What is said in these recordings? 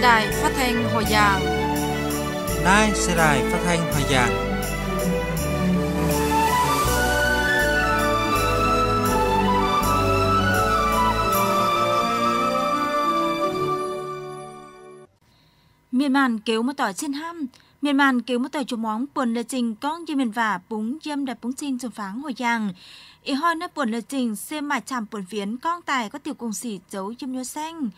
Thời đài phát thanh Hòa giảng. Đài Thời đài phát thanh Hòa giảng. miền màn kéo mà tỏi trên ham miền màn kéo mà tỏi chùm móng buồn lệ trình con như miền vả búng dâm đẹp búng xin chùm pháng hồi giang ý hoi nắp buồn lệ trình xem mà chạm buồn viến con tài có tiểu cùng xỉ dấu chim nhua xanh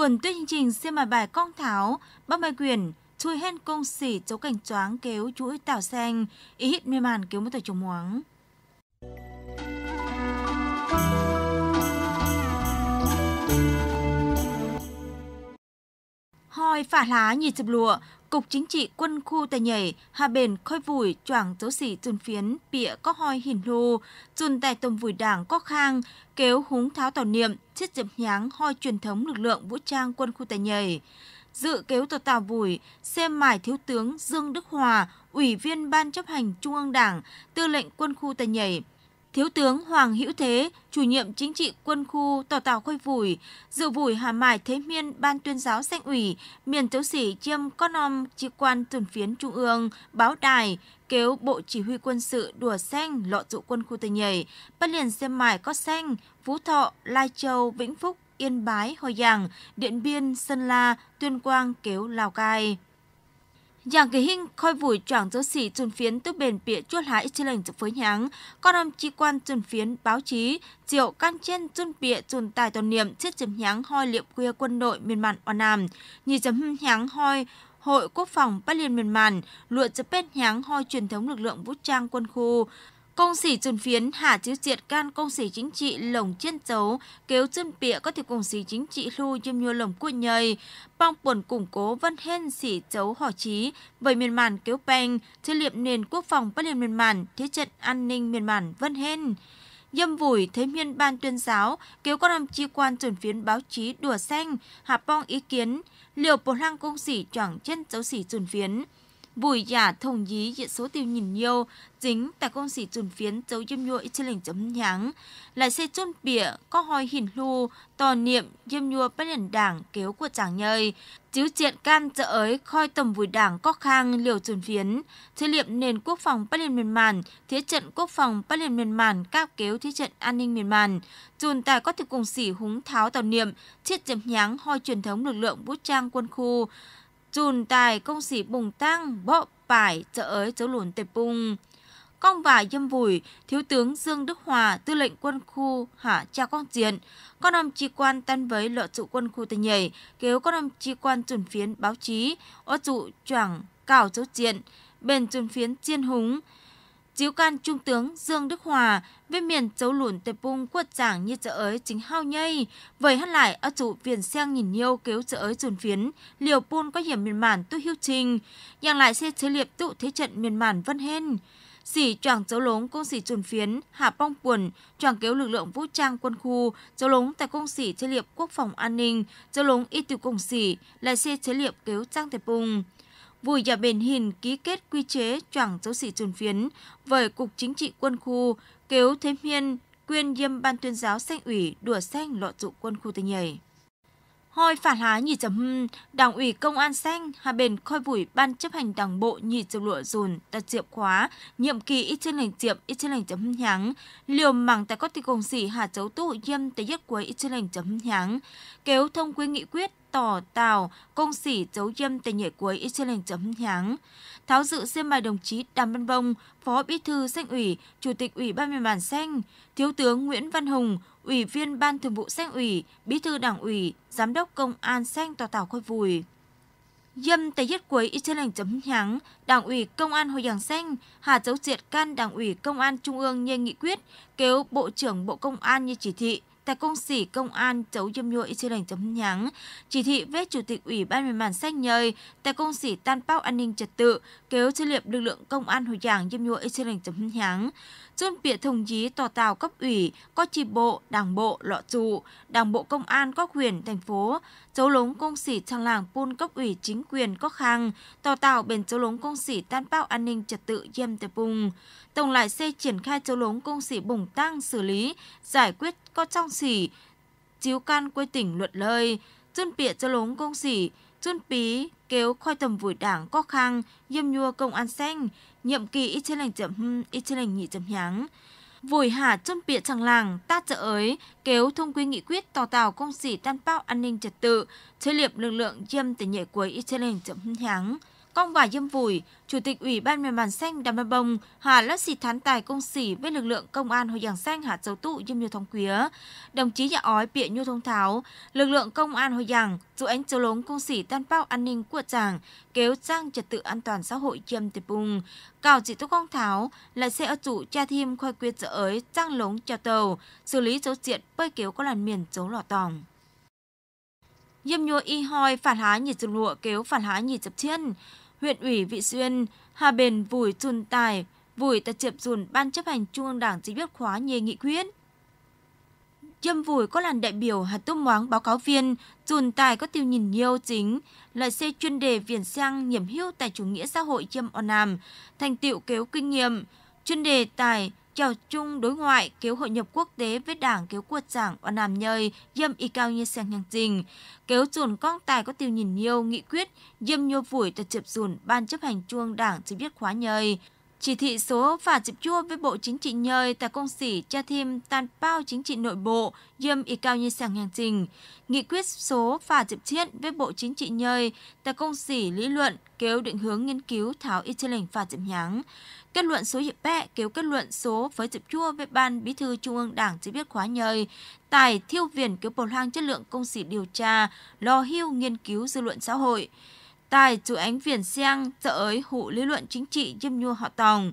Vườn tuyên chương trình xem bài bài con tháo, bác mai quyền, chui hen công xỉ chấu cảnh choáng kéo chuỗi tảo xanh, ý hít mê màn kéo một tờ trồng muống. Ngoài phả lá nhì chập lụa, Cục Chính trị quân khu tây nhảy, hà bền khôi vùi, choảng dấu xỉ tùn phiến, bịa có hoi hiền lù dùn tại tổng vùi đảng có khang, kéo húng tháo tàu niệm, chiết dịp nháng hoi truyền thống lực lượng vũ trang quân khu tây nhảy. Dự kéo tàu tàu vùi, xem mải thiếu tướng Dương Đức Hòa, Ủy viên Ban chấp hành Trung ương Đảng, tư lệnh quân khu tây nhảy, Thiếu tướng Hoàng Hữu Thế, chủ nhiệm chính trị quân khu Tàu Tàu Khôi Vùi, dự vùi Hà Mải Thế Miên Ban tuyên giáo Sanh ủy, miền tấu sĩ chiêm con om chỉ quan tuần phiến Trung ương, báo đài, kéo Bộ Chỉ huy quân sự đùa xanh lọ dụ quân khu Tây Nhảy, bắt liền xem mải có xanh, Phú Thọ, Lai Châu, Vĩnh Phúc, Yên Bái, Hồi Giang, Điện Biên, Sơn La, Tuyên Quang, Kéo, Lào Cai. Yang kỳ hình khôi vùi choảng dấu xỉ trùn phiến tức bền bịa chuốt hái chê lệnh dự phối nháng. Con ông chi quan trùn phiến báo chí, triệu can trên trùn bịa trùn tài toàn niệm chết chấm nháng hoi liệu quê quân đội miền mạn oan nam. Nhì chấm nháng hoi Hội Quốc phòng Bắc Liên miền mạn, lụa chấm bên nháng hoi truyền thống lực lượng vũ trang quân khu. Công sĩ chuẩn phiến hạ chữ diệt can công sĩ chính trị lồng chân chấu, kéo chân bịa có thể công sĩ chính trị lưu dâm nhua lồng cuộn nhầy, bong buồn củng cố vân hên sĩ chấu hỏ trí, bởi miền màn kéo bèn, thiết liệm nền quốc phòng bất liên miền màn, thế trận an ninh miền màn vân hên dâm vùi thế miên ban tuyên giáo, kéo con đồng chí quan chuẩn phiến báo chí đùa xanh, hạ bong ý kiến, liệu bổ lăng công sĩ chẳng chân dấu sĩ chuẩn phiến bùi giả thông dí diện số tiêu nhìn nhiều dính tại công sĩ trùn phiến dấu diêm nhua ít lệnh chấm nháng lại xe chôn bịa có hoi hình lu tò niệm diêm nhua bất liền đảng kéo của chàng nhơi chiếu triện can trợ ấy khoi tầm vùi đảng có khang liều trùn phiến thế liệm nền quốc phòng bất liền miền màn thế trận quốc phòng bất liền miền màn cao kéo thế trận an ninh miền màn trùn tài có thể cùng sĩ húng tháo tò niệm chiết chấm nháng hoi truyền thống lực lượng vũ trang quân khu chùn tài công sĩ bùng tăng bộ vải chợ ới chấu lùn tệp bùng. Công và dâm vùi, Thiếu tướng Dương Đức Hòa, tư lệnh quân khu hạ cha con diện con ông chi quan tan với lọ trụ quân khu tây nhảy, kéo con ông chi quan chuẩn phiến báo chí, ô trụ choảng cào chấu diện bền chuẩn phiến chiên húng, Chiếu can Trung tướng Dương Đức Hòa về miền châu lùn tệp bung quật giảng như chợ ới chính hao nhây. Vậy hát lại ở chủ viền sang nhìn nhiều kéo chợ ới dồn phiến, liều bôn có hiểm miền mản tu hiu trình. Yang lại xe chế liệp tụ thế trận miền mản vân hên xỉ choàng dấu lống công xỉ chuồn phiến hạ bong quần choàng kéo lực lượng vũ trang quân khu dấu lống tại công xỉ chế liệp quốc phòng an ninh dấu lống y tiêu công xỉ lại xe chế liệp kéo trang tệp bung Vui và Bền Hình ký kết quy chế chẳng dấu sĩ trùn phiến với Cục Chính trị Quân khu Kéo Thế Miên, quyên diêm ban tuyên giáo xanh ủy đùa xanh lọ trụ quân khu Tây Nhảy. Hoi phản há nhị chấm hưng, đảng ủy công an xanh, hai bên khôi vùi ban chấp hành đảng bộ nhị chấm lụa dùn, tật diệm khóa, nhiệm kỳ ít trên lệnh diệm, ít trên lệnh chấm hưng nháng, liều mảng tại các tỷ công sĩ hạ chấu tụ yêm tới nhất cuối ít trên lệnh chấm hưng nháng, kéo thông quy nghị quyết tỏ tào công sĩ dấu dâm tại nhảy cuối ít trên lệnh chấm nháng tháo dự xem bài đồng chí đàm văn bông phó bí thư xanh ủy chủ tịch ủy ban miền bản xanh thiếu tướng nguyễn văn hùng Ủy viên Ban Thường vụ Sanh ủy, Bí thư Đảng ủy, Giám đốc Công an Sanh tỏ tảo khôi vùi. Dâm tay giết quấy ít lành chấm nhắng, Đảng ủy Công an Hồ giảng Xanh, Hà Dấu Diệt Can Đảng ủy Công an Trung ương như nghị quyết, kêu Bộ trưởng Bộ Công an như chỉ thị, tại công sĩ công an chấu dâm nhua y chê chấm nhắng, chỉ thị về chủ tịch ủy ban miền bản sách nhơi tại công sĩ tan bao an ninh trật tự kéo chê liệp lực lượng công an hồi giảng dâm nhua y chê chấm nhắng. Chôn bịa thông chí tòa tàu cấp ủy, có chi bộ, đảng bộ, lọ trụ, đảng bộ công an các quyền thành phố, dấu lống công sĩ trong làng pun cấp ủy chính quyền có khang, tàu tạo bền dấu lống công sĩ tan bao an ninh trật tự dêm tờ bùng. Tổng lại xe triển khai dấu lống công sĩ bùng tăng xử lý, giải quyết có trong xỉ, chiếu can quê tỉnh luật lời, dân bịa dấu lống công sĩ, dân pí, kéo khoai tầm vùi đảng có khang, dêm nhua công an xanh, nhiệm kỳ ít trên lành chậm hâm, ít trên lành nhị chậm nháng vùi hạ châm bịa chẳng làng ta trợ ấy kéo thông quy nghị quyết tỏ tàu công sĩ tan bao an ninh trật tự chơi liệp lực lượng dâm tình nhẹ cuối ít chân hình chậm hứng Công và Dâm Vùi, Chủ tịch Ủy ban Miền Bản Xanh Đàm Mê Bông, Hà Lất Sĩ Thán Tài Công Sĩ với lực lượng Công an hội Giảng Xanh hạ Châu Tụ Dâm Như Thông Quía, đồng chí Nhà Ói Bịa Nhu Thông Tháo, lực lượng Công an hội Giảng, Chủ Ánh Châu Lống Công Sĩ Tan Bao An Ninh Quốc Giảng, Kéo Trang Trật tự An toàn Xã hội Dâm Tịp Bùng, Cào Chỉ Tố Công Tháo, là xe ở chủ cha thêm khoai quyết dỡ ới Trang Lống Chào Tàu, xử lý dấu diện bơi kéo có làn miền dấu lò tòng. Dâm nhua y hoi phản há nhị dừng lụa kéo phản há nhị dập chiên huyện ủy Vị Xuyên, Hà Bền vùi chùn tài, vùi ta chiệp dùn Ban chấp hành Trung ương Đảng chỉ biết khóa nhê nghị quyết. Châm vùi có làn đại biểu Hà tôm moáng báo cáo viên, dùn tài có tiêu nhìn nhiều chính, là xe chuyên đề viền sang nhiễm hưu tại chủ nghĩa xã hội châm on nam, thành tiệu kéo kinh nghiệm, chuyên đề tài chào chung đối ngoại kéo hội nhập quốc tế với đảng kéo quật giảng oan nam nhơi dâm y cao như sang nhang trình. Kéo chuồn con tài có tiêu nhìn nhiều nghị quyết dâm nhô vủi tật chập dùn ban chấp hành chuông đảng chỉ biết khóa nhơi. Chỉ thị số và dịp chua với Bộ Chính trị nhơi tại công sĩ cha thêm tan bao chính trị nội bộ dâm y cao như sàng hàng trình. Nghị quyết số và dịp chiết với Bộ Chính trị nhơi tại công sĩ lý luận kéo định hướng nghiên cứu tháo y trên lệnh và dịp nháng. Kết luận số dịp bẹ kéo kết luận số với dịp chua với Ban Bí thư Trung ương Đảng chỉ biết khóa nhơi. Tài thiêu viền kéo bầu hoang chất lượng công sĩ điều tra, lo hưu nghiên cứu dư luận xã hội. Tài chủ ánh viền xiang trợ ới hụ lý luận chính trị dâm nhua họ tòng.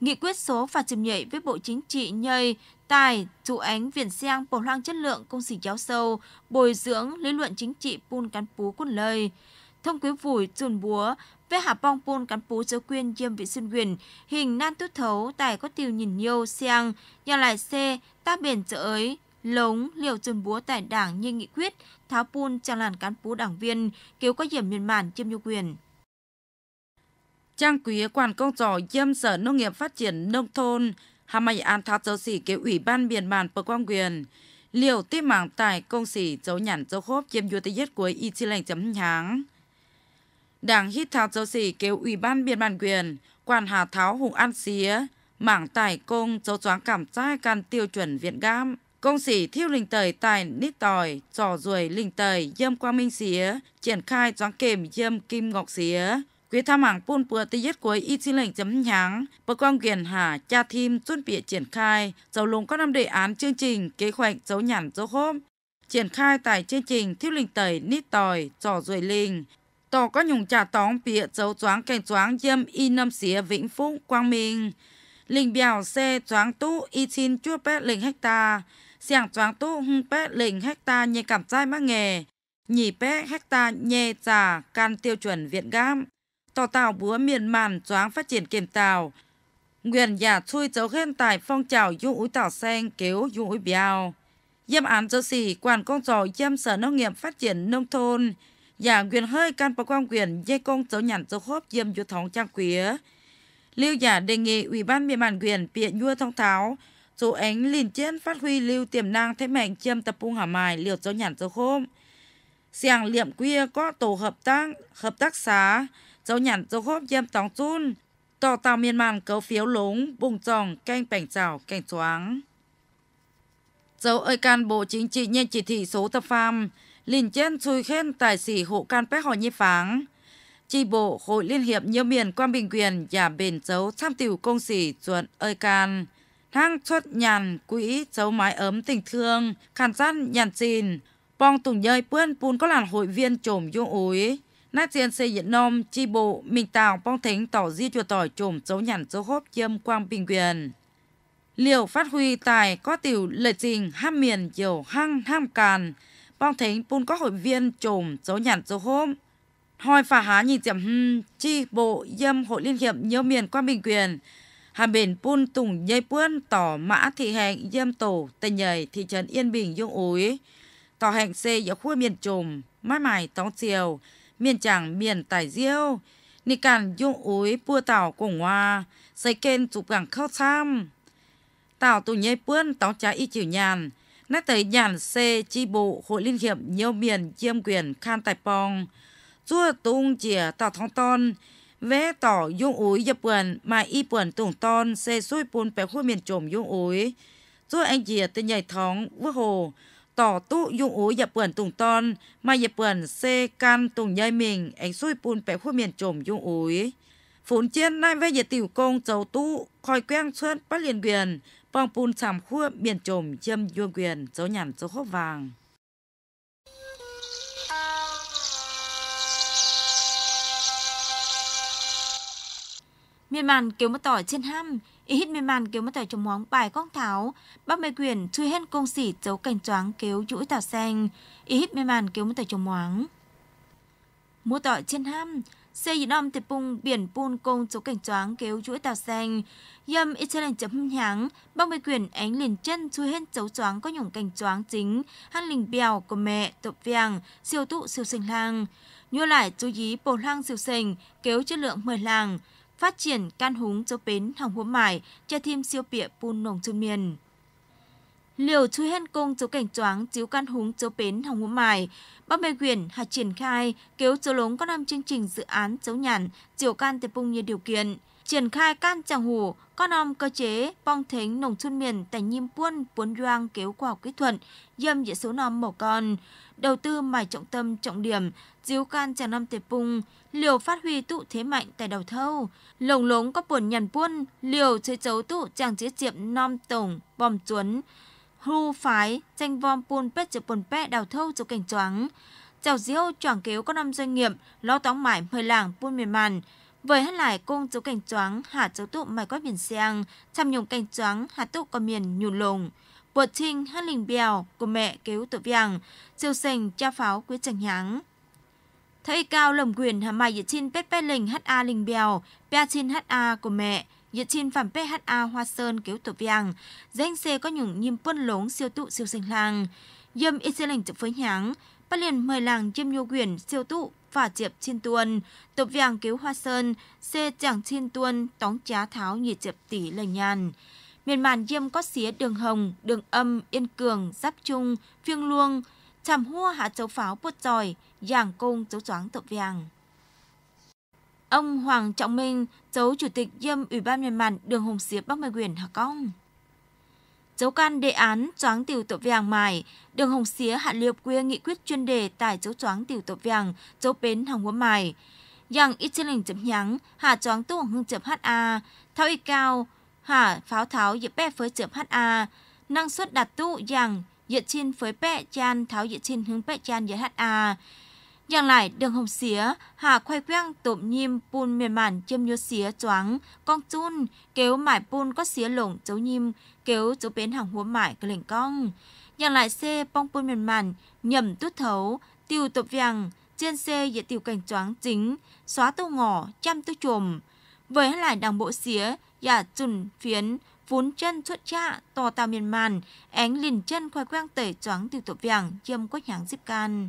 Nghị quyết số và chìm nhảy với Bộ Chính trị nhây tài chủ ánh viền xiang bổ loang chất lượng công sĩ giáo sâu, bồi dưỡng lý luận chính trị pun cán pú quân lời. Thông quý vùi chùn búa, với hạ bong pun cán pú giáo quyên diêm vị xuân quyền, hình nan tút thấu tài có tiêu nhìn nhiều xiang nhà lại xe, ta biển trợ ới, lống liều dùn búa tại đảng như nghị quyết tháo pun trang làn cán bộ đảng viên cứu có điểm miền màn chiêm nhu quyền trang quý quản công trò diêm sở nông nghiệp phát triển nông thôn hàm mày an tháo dấu xỉ kế ủy ban miền màn bờ quang quyền liều tiếp mảng tại công xỉ dấu nhản dấu khốp chiêm vua tây nhất cuối y chi lành chấm nháng đảng hít tháo dấu xỉ kế ủy ban miền màn quyền quản hà tháo hùng an xía mảng tài công dấu choáng cảm trai can tiêu chuẩn viện gam Công sĩ thiêu linh tời tài nít tòi, trò ruồi linh tời, dâm quang minh xía, triển khai doáng kềm dâm kim ngọc xía. Quý tham hàng pôn bừa tây nhất cuối y xin lệnh chấm nháng, bờ quang quyền hà cha thim chuẩn bị triển khai, dấu lùng có năm đề án chương trình, kế hoạch dấu nhản dấu hôm. Triển khai tại chương trình thiêu linh tời nít tòi, trò ruồi linh. Tổ có nhùng trà tóng bịa dấu doáng cảnh doáng dâm y năm xía vĩnh phúc quang minh. Linh bèo xe doáng tú y xin chua pet linh hectare xiang choang tu hung bé lệnh hecta nhẹ cảm trai mắc nghề nhì bé hecta nhẹ trà can tiêu chuẩn viện gam tò tàu búa miền màn choáng phát triển kiềm tàu nguyện giả chui cháu khen tài phong trào dung úi tảo sen kéo dung úi biao Dâm án cho xỉ quản công trò dâm sở nông nghiệp phát triển nông thôn và quyền hơi can bà quan quyền dây công cháu nhản cháu khớp dâm dụ thống trang quý Lưu giả đề nghị Ủy ban Miền Bản quyền Pịa Nhua Thông Tháo số ánh liền trên phát huy lưu tiềm năng thế mạnh chiêm tập trung hả mài liều cho nhản cho khôm xiang liệm quia có tổ hợp tác hợp tác xá cho nhản cho khốp chiêm tóng chun tỏ tàu miên màn cấu phiếu lúng bùng tròn canh bảnh chảo cảnh choáng dấu ơi can bộ chính trị nhân chỉ thị số tập pham liền trên chui khen tài sĩ hộ can pé hỏi nhi pháng chi bộ hội liên hiệp nhiều miền quan bình quyền và bền dấu tham tiểu công sĩ chuẩn ơi can thang xuất nhàn quỹ dấu mái ấm tình thương khăn gian nhàn xin bong tùng nhơi bươn bùn có làn hội viên trồm dung úi nát tiền xây diện nôm chi bộ mình tào bong thính tỏ di chùa tỏi trồm dấu nhàn dấu hốp chiêm quang bình quyền liệu phát huy tài có tiểu lệ trình ham miền nhiều hăng ham càn bong thính bùn có hội viên trồm dấu nhàn dấu hốp hoi phà há nhìn tiệm chi bộ dâm hội liên hiệp nhớ miền quang bình quyền Hà biển pun tùng dây bươn tỏ mã thị hẹn diêm tổ tên nhầy thị trấn Yên Bình dung úi. Tỏ hẹn xê ở khu miền trùm, mãi mãi tóng chiều, miền chẳng miền tải diêu. nị càn dung úi bua tảo cùng hoa, xây kênh chụp gẳng khóc xam. Tảo tù dây bươn tóng trái y chịu nhàn. Nét tới nhàn xê chi bộ hội liên hiệp nhiều miền chiêm quyền khan tài pong. Chua tung chìa tỏ thong ton, แวต่อยุงอุยยะเปือนมาอีเปือนตุงตอนเซซุยปูนแปขั้วเมียนจมยุงอุยจ้วยไอเจียตันใหญ่ท้องวะโหต่อตู้ยงอุยยะเปือนตุงตอนมาอย่าเปือนเซกันตุงยายเมิงไอซุยปูนแปขั้วเมียนจมยุงอุยฝนเจียนนายแวอย่ติ๋วกงเจ้าตู้คอยแกล้งเชิญป้าเลียนเวียน ปองปูนสามขั้วเมียนจมเยี่ยมยวงเวียนเจ้าหยันเจ้าข้อวาง miền kiểu mất tỏi trên ham ý hít miền kiểu mất tỏi trong móng bài con tháo bác mê quyền chui hen công xỉ dấu cảnh choáng kéo chuỗi tảo sen ý hít miền kiểu mất tỏi trong móng mua tỏi trên ham xây yên om tiệp bung biển pun công dấu cảnh choáng kéo chuỗi tảo sen yêm ichelen chấm nháng bác mê quyền ánh liền chân chui hen dấu choáng có nhủng cảnh choáng chính hăn lình bèo của mẹ tộc vàng siêu tụ siêu sinh lang nhua lại chú ý bồ lang siêu sinh kéo chất lượng mười làng phát triển can húng dấu bến hồng hố mải, cho thêm siêu bịa bùn nồng chân miền. Liều chui hen cung dấu cảnh choáng chiếu can húng dấu bến hồng hố mải, Bắc Mê quyền hạt triển khai, kéo dấu lống có năm chương trình dự án dấu nhàn chiều can tập bung như điều kiện triển khai can chàng hủ, con om cơ chế, bong thính nồng chun miền tài nhiêm puôn, puôn doang kéo khoa học kỹ thuật, dâm dễ số nom mổ con. Đầu tư mài trọng tâm trọng điểm, diếu can chàng năm tề pung, liều phát huy tụ thế mạnh tại đầu thâu. Lồng lống có buồn nhàn puôn, liều chơi chấu tụ chàng chế chiệp nom tổng, bom chuấn. Hru phái, tranh vom puôn pet chữ puôn pet đào thâu cho cảnh choáng. Chào diêu choảng kéo có năm doanh nghiệp, lo tóng mải mời làng puôn miền màn với hát lại cung chú cảnh choáng hạ chú tụ mày quát biển sang chăm nhung cảnh choáng hạ tụ có miền nhùn lùng vượt trinh hát linh bèo của mẹ cứu tụ vàng chiều sình cha pháo quý chẳng nháng thấy cao lầm quyền hà mày dự chin pet pet linh ha linh bèo pa chin ha của mẹ dự chin phản pha hoa sơn cứu tụ vàng danh xe có những nhim quân lống siêu tụ siêu sinh lang dâm ít lệnh chụp với nháng bắt liền mời làng Diêm Nhô Quyển, Siêu Tụ và Diệp chiên Tuân, Tập Vàng Cứu Hoa Sơn, Xê Chẳng chiên Tuân, Tóng Trá Tháo Nhiệt Diệp Tỷ Lành Nhàn. Miền màn Diêm có Xía Đường Hồng, Đường Âm, Yên Cường, Giáp Trung, Phiêng Luông, Chàm Hua Hạ châu Pháo Bột Giỏi, Giảng Cung Chấu Choáng Tập Vàng. Ông Hoàng Trọng Minh, dấu chủ tịch Diêm Ủy ban Miền màn Đường Hồng Xía Bắc Mê Quyển Hà Công dấu can đề án choáng tiểu tổ vàng mài, đường Hồng Xía Hạ Liệp quê nghị quyết chuyên đề tại dấu choáng tiểu tổ vàng, dấu bến hàng Hoa Mài. ít chân Ichiling chấm nhắng, hạ choáng tu hương chấm HA, thao y cao, hạ pháo tháo dịp bè phới chấm HA, năng suất đạt tu yang dựa trên phới bẹ chan tháo dựa trên hướng bẹ chan dựa HA. Yang lại đường hồng xía, hạ khoai quang tộm nhim bùn mềm mản châm nhô xía choáng, con chun, kéo mải bùn có xía lổng dấu nhim, kiểu chỗ bến hàng hóa mải cái lệnh cong. Nhưng lại xe bong bôn mềm mặn nhầm tút thấu, tiêu tập vàng, trên xe dễ tiêu cảnh choáng chính, xóa tô ngỏ, chăm tô chồm. Với lại đằng bộ xía, giả dạ chùn phiến, vốn chân xuất trạ, to tàu miền màn, ánh liền chân khoai quang tẩy choáng tiêu tập vàng, chiêm quách nháng dịp can.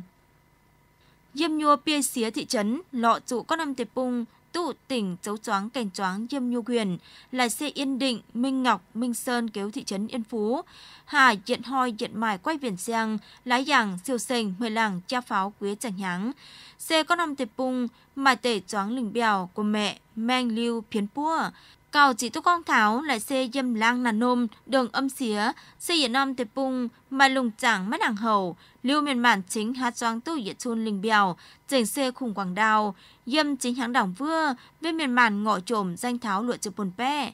Diêm nhua bia xía thị trấn, lọ trụ có năm tiệp bung, tụ tỉnh Chấu Choáng Cảnh Choáng Diêm Nhu Quyền, Lài Xe Yên Định, Minh Ngọc, Minh Sơn kéo thị trấn Yên Phú, Hà, Diện Hoi, Diện mài Quay viền Giang, Lái Giàng, Siêu Sành, Mười Làng, Cha Pháo, Quế Chẳng Nháng. Xe có năm tệp bung, mài Tể Choáng Lình Bèo, của mẹ, Mang Lưu, Phiến Pua, Cầu chỉ tu con tháo lại xe dâm lang nà nôm, đường âm xía, xe yên nôm tệp bung, mà lùng chẳng mắt hàng hầu, lưu miền mạn chính hát doang tu dịa chôn linh bèo, chỉnh xe khủng quảng đào, dâm chính hãng đảng vưa, bên miền mạn ngọ trộm danh tháo lụa chụp bồn pe.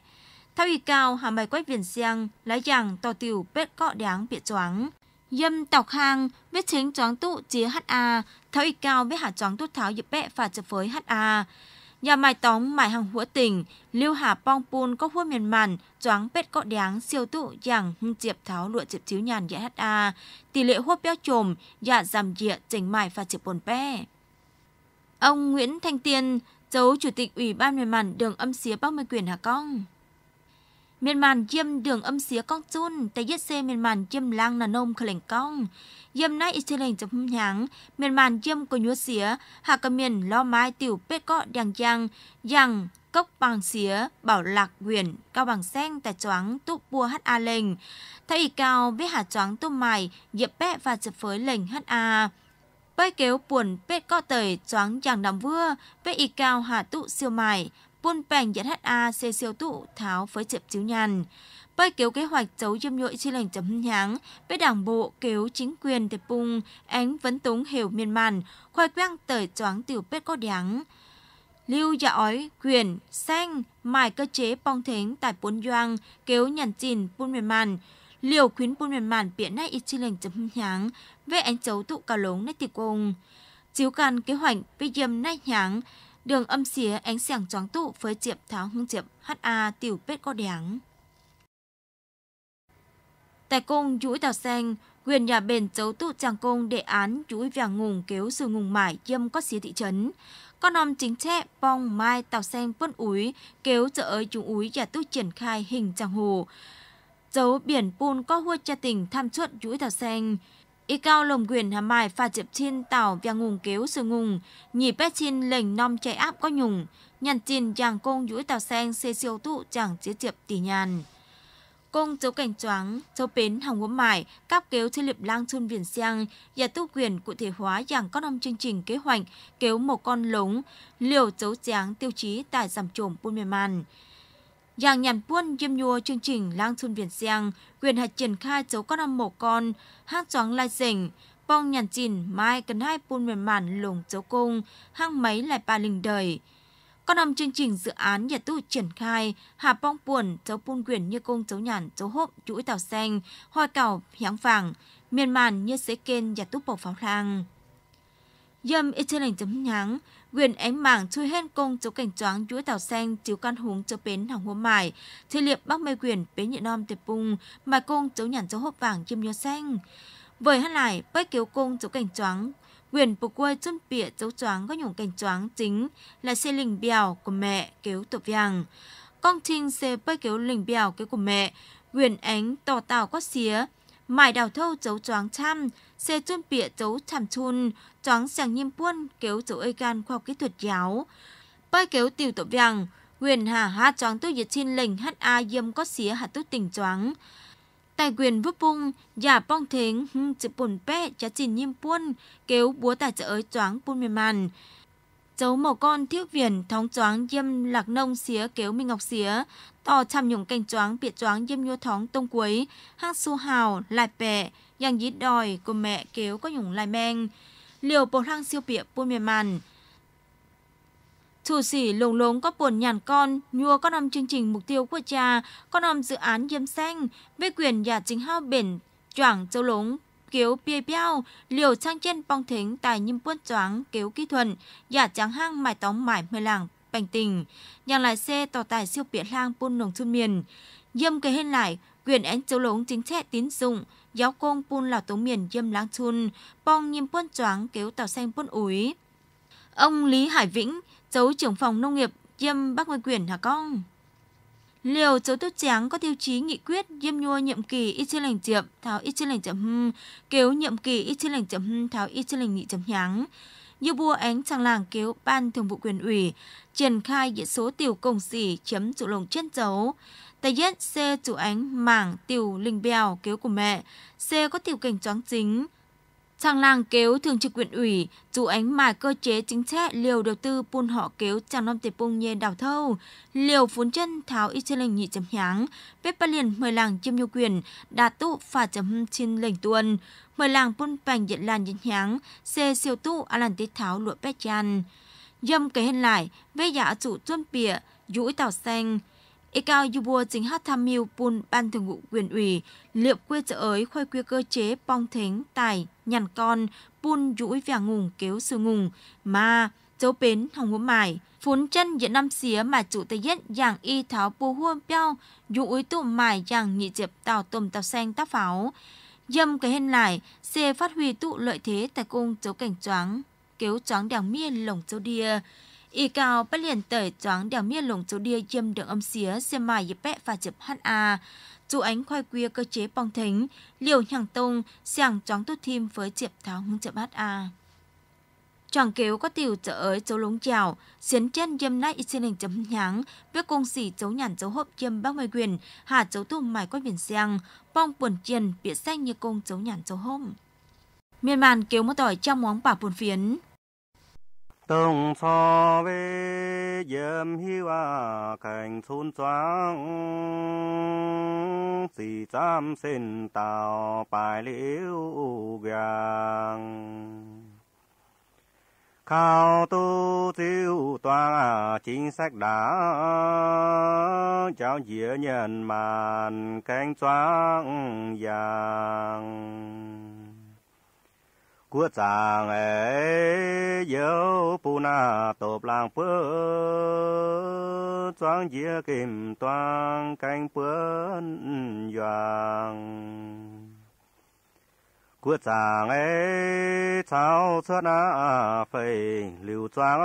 theo y cao hà mày quách viền siang, lái giảng tò tiểu bết cọ đáng bịa choáng. Dâm tọc hang biết chính choáng tụ chía HA, theo y cao với hạ choáng tu tháo dịp bẹ phạt chập với HA nhà mai tóng mài hàng hũa tình lưu hà pong pun có hua miền màn, choáng pet có đáng siêu tụ giảng hưng diệp tháo lụa diệp chiếu nhàn dạ HA, tỷ lệ hua béo chồm, dạ giảm dịa chỉnh mài và diệp bồn pe. Ông Nguyễn Thanh Tiên, dấu chủ tịch Ủy ban miền màn đường âm xía Bắc Mê Quyền Hà Cong. Miền màn chiêm đường âm xía con chun, tây yết xe miền màn chiêm lang nà nôm khờ lệnh cong yếm nay Israel chấm hôm nháng, miền màn yếm có nhúa xía, lo mai tiểu bết có giang, giang cốc bằng xía, bảo lạc huyền, cao bằng sen tại choáng túc bua hát a lệnh. Thay cao biết hạ choáng tôm mài, dịp bẹ và chập phới lệnh hát a. Bơi kéo buồn bết có tẩy choáng giang nằm vưa, bết y cao hạ tụ siêu mài, quân bèng dẫn a xe siêu tụ tháo với chậm chiếu nhàn. Bây kéo kế hoạch giấu dâm nhội chi lệnh chấm nháng, với đảng bộ kéo chính quyền tệp bung, ánh vấn túng hiểu miên màn, khoai quang tởi choáng tiểu bết có đáng. Lưu dạ ói, quyền, xanh, mài cơ chế bong thính tại bốn doang, kéo nhằn chìn buôn miền màn. Liều khuyến buôn miền màn biển nay ít chi lệnh chấm nháng, về ánh chấu tụ cả lống nét tịch cùng. Chiếu can kế hoạch với dâm nay nháng, đường âm xía ánh sáng choáng tụ với chiệp tháo hung chiệp HA tiểu bết có đáng. Tại cung chuỗi tàu xanh, quyền nhà bền chấu tụ chàng cung đề án chuỗi vàng ngùng kéo sự ngùng mải dâm có xía thị trấn. Con nòm chính trẻ bong mai tàu xanh quân úi kéo trợ ơi chúng úi và tu triển khai hình chàng hồ. Dấu biển pun có hua cha tỉnh tham chuột chuỗi tàu xanh. Y cao lồng quyền hàm mài pha chập chin tàu và ngùng kéo sự ngùng, nhị bét chin lệnh nom chạy áp có nhùng, nhàn chin chàng công dũi tàu sen xe siêu tụ chàng chế chập tỷ nhàn. Công dấu cảnh choáng, dấu bến hồng gốm mải, cáp kéo trên liệp lang chun viền sang, và tu quyền cụ thể hóa dạng các năm chương trình kế hoạch kéo một con lống, liều dấu dáng tiêu chí tại giảm trộm Buôn mềm màn Giang nhàn buôn dìm nhua chương trình lang thun biển giang, quyền hạt triển khai dấu con âm mổ con, hát choáng lai dỉnh, bong nhàn chìn mai cần hai buôn miền mản lùng dấu cung, hang mấy lại ba linh đời. con âm chương trình dự án nhà tù triển khai, hà bong buồn, dấu buôn quyền như cung dấu nhàn, dấu hộp, chuỗi tàu xanh, hoa cào, hiáng vàng, miền màn như xế kênh nhà tù bầu pháo lang. Dâm ít chân lành chấm nháng, quyền ánh mảng chui hên công chỗ cảnh choáng chuối tàu xanh chiếu căn húng cho bến hàng hôm mải thế liệp bắc mê quyền bến nhị non tiệp bung mà công chấu nhản chỗ hộp vàng kim nhớ xanh với hát lại bách kiếu công chấu cảnh choáng quyền bộ quê chân bịa chấu choáng có nhủng cảnh choáng chính là xe lình bèo của mẹ kiếu tổ vàng con trinh xe bách kiếu lình bèo cái của mẹ quyền ánh tỏ tàu có xía mải đào thâu chấu choáng chăm xe chun bịa chấu chàm chun, choáng sàng nhiêm buôn kéo chấu ơi gan khoa học kỹ thuật giáo. Bài kéo tiểu tổ vàng, quyền hà ha choáng tôi dịch xin lệnh HA dâm có xía hạt tốt tỉnh choáng. Tài quyền vấp bung, giả bong thính, hưng chữ bồn bẹ, chá chìn nhiêm buôn, kéo búa tài trợ ơi choáng buôn mềm màn. Cháu màu con thiếu viền thóng choáng dâm lạc nông xía kéo minh ngọc xía, to chăm nhủng canh choáng bịa choáng dâm nhô thóng tông quấy, hang su hào, lại bẹ, yang dít đòi của mẹ kéo có dùng lai men liều bột hang siêu bịa buôn miền màn Thủ sĩ lồng lống có buồn nhàn con, nhua con nằm chương trình mục tiêu của cha, con nằm dự án diêm xanh, với quyền nhà chính hao bền, choảng châu lống, kiếu bia biao, liều trang trên bong thính tài nhâm quân choáng kiếu kỹ thuật giả trắng hang mải tóng mải mười làng, bành tình, nhà lái xe tỏ tài siêu biệt lang buôn nồng thôn miền, dâm cái hên lại, quyền ánh châu lống chính trẻ tín dụng, giáo công pun lào tố miền dâm láng chun, bong nhiêm quân choáng kéo tàu xanh quân úi. Ông Lý Hải Vĩnh, dấu trưởng phòng nông nghiệp dâm Bắc Nguyên Quyển hả con? Liều dấu tiêu tráng có tiêu chí nghị quyết dâm nhua nhiệm kỳ y trên lành diệm tháo y trên lành chậm hưng, kéo nhiệm kỳ y trên lành chậm hưng tháo y trên lành nghị chậm nháng như bùa ánh chàng làng kéo ban thường vụ quyền ủy triển khai diện số tiểu công xỉ chấm trụ lồng chân dấu Tại yết xe chủ ánh mảng tiểu linh bèo kéo của mẹ, xe có tiểu cảnh choáng chính. Trang làng kéo thường trực huyện ủy, chủ ánh mài cơ chế chính sách liều đầu tư buôn họ kéo trang năm tiệp bông nhê đào thâu, liều phốn chân tháo y trên lệnh nhị chấm nháng, bếp ba liền mời làng chiêm nhu quyền, đà tụ phà chấm trên lệnh tuần, mời làng buôn bành diện làn nhị nháng, xe siêu tụ a làn tiết tháo lụa bét chan. Dâm cái hên lại, vế giả chủ tuân bịa, dũi tàu xanh, cao Ikao bùa chính hát tham mưu Pun Ban Thường vụ quyền ủy, liệu quê trợ ới khoai quê cơ chế bong thính, tài, nhằn con, Pun dũi vàng ngùng kéo sư ngùng, ma, chấu bến hồng hố mải. Phún chân diện năm xía mà chủ tây nhất giảng y tháo bù huôn beo, dũ úi tụ mải giảng nhị diệp tàu tùm tàu xanh tác pháo. Dâm cái hên lại, xe phát huy tụ lợi thế tại cung chấu cảnh choáng, kéo choáng đèo miên lồng châu đia. 이 cao bất liền tởi choáng đèo miên lùng chỗ đia yêm đường âm xía xe mài dịp bẹ và chụp HA. Chú ánh khoai quia cơ chế bong thính, liều nhằng tông, sàng choáng tốt thêm với chịp tháo hung chụp HA. Choàng kéo có tiểu trở ới chỗ lúng chèo, xiến chân yêm nát y hình chấm nháng, viết công xỉ chấu nhản chấu hộp yêm bác mai quyền, hà chấu tùm mài quát biển sang, bong buồn chiền, bịa xanh như công chấu nhản chấu hôm. Miên màn kéo một tỏi trong móng bà buồn phiến tông so về yếm hiu à cảnh xuân choáng xì trăm xin tàu bài liễu gàng khao tu tiêu toa chính sách đã cháu giữa nhân màn cánh choáng vàng của chàng ấy dấu pu na tổ làng phơ choáng dĩa kim toang canh bướn vàng của chàng ấy cháu xuất na phê liều choáng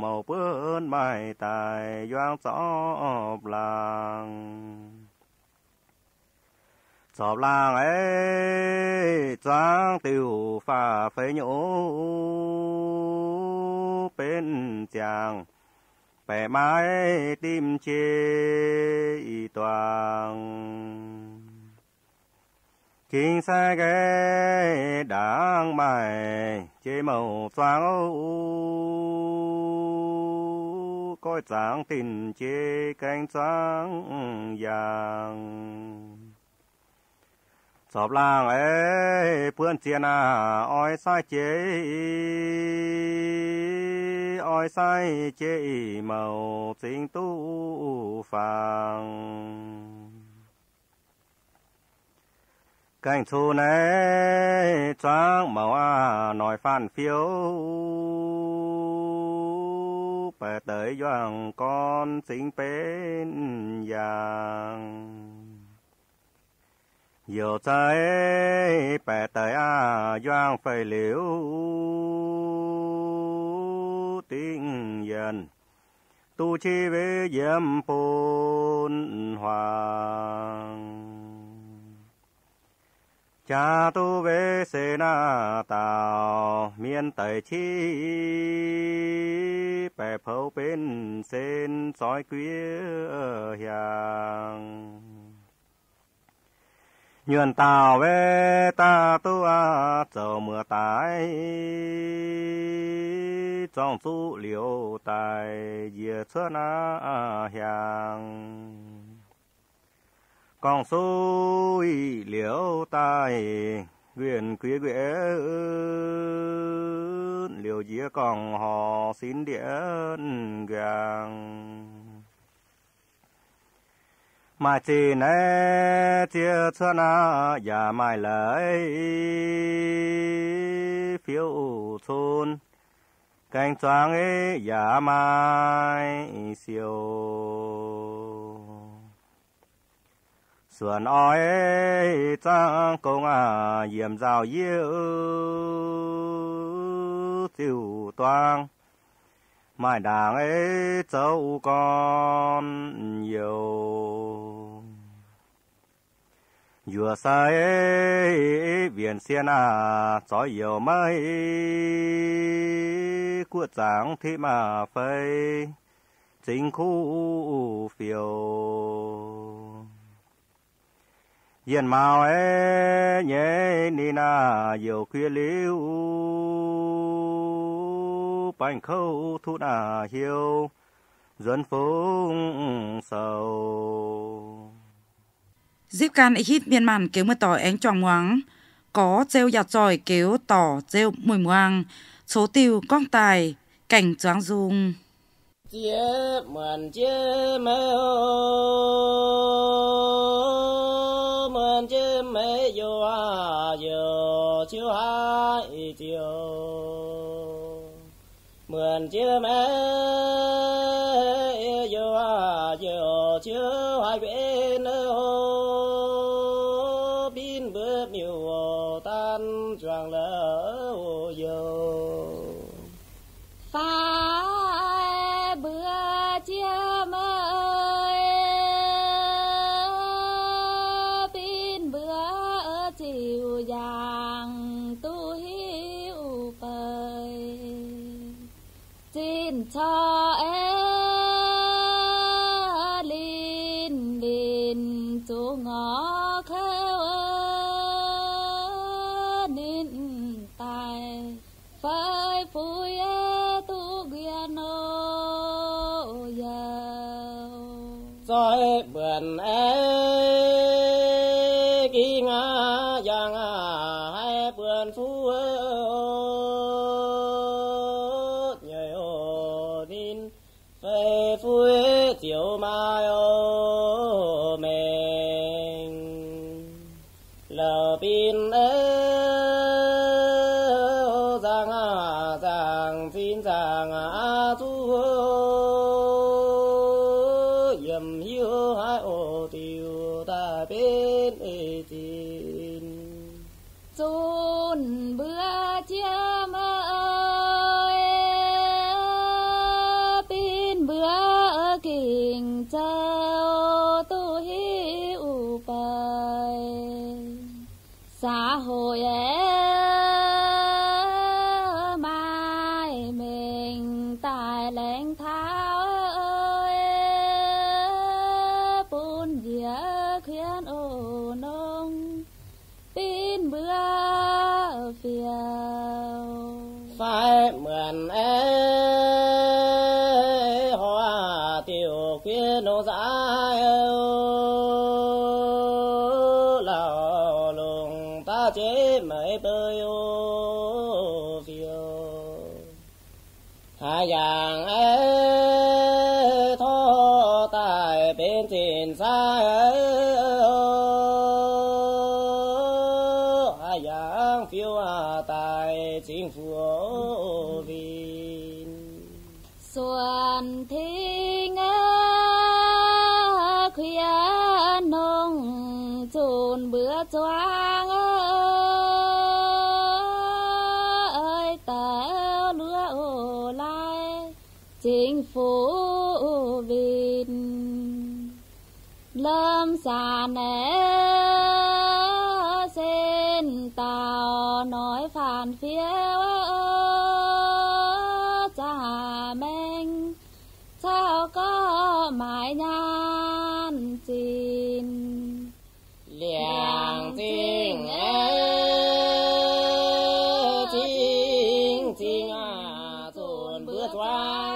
màu bướn mai tài doang chó làng sọp la ấy trang tiểu phà phế nhổ bên chàng bẻ mái tim chê toàn kinh sai ghê đáng mày chê màu xoáng ô coi sáng tình chê cánh trắng vàng สอบล่างเอ้เพื่อนเสียนาอ้อยไส้เจอ้อยไส้เจเมาสิงตู้ฟัง cảnh thu này choáng màu à nói phan phiếu bè tới doàng con xinh bên vàng tu chi với diêm phồn hoàng. Cha tu về sê na tào miên tẩy chi bè phâu bên sen soi quý ở hàng nhuận tào về ta tu à chờ mưa tái trong su liều tài dìa chớ na hàng con su liều tài quyền quý quế liều dìa còn họ xin điện gàng mai chỉ nè chia cho nó và mai lấy phiếu thôn cánh choáng ấy và mai siêu xuân ói trang công à diệm rào yêu tiêu toang mai đảng ấy cháu con nhiều vừa xa ấy viền xiên à gió nhiều mây cuộn dáng thế mà phây chính khu phiêu yên màu ấy nhé nina nhiều khuya liu bánh khâu thu nà hiu dân phố sầu Dịp can ít miên màn kéo mưa tỏ én tròn ngoáng. Có treo giặt giỏi kéo tỏ treo mùi ngoang. Số tiêu con tài, cảnh choáng dung. Chia màn chia أن chính phổ vì xuân thi ngã khuya nông chôn bữa choáng ơi tao lúa ô lai chính phủ vịt lâm xà nè 河段。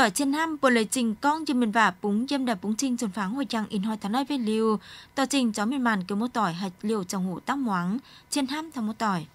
tỏ chân ham bộ lời trình con cho mình và búng dâm đà búng trinh trần pháng hồi chăng in hoa tháng nay với liều tỏ trình chó miền màn kêu mô tỏi hạt liều trong hũ tóc moáng chân ham thằng mô tỏi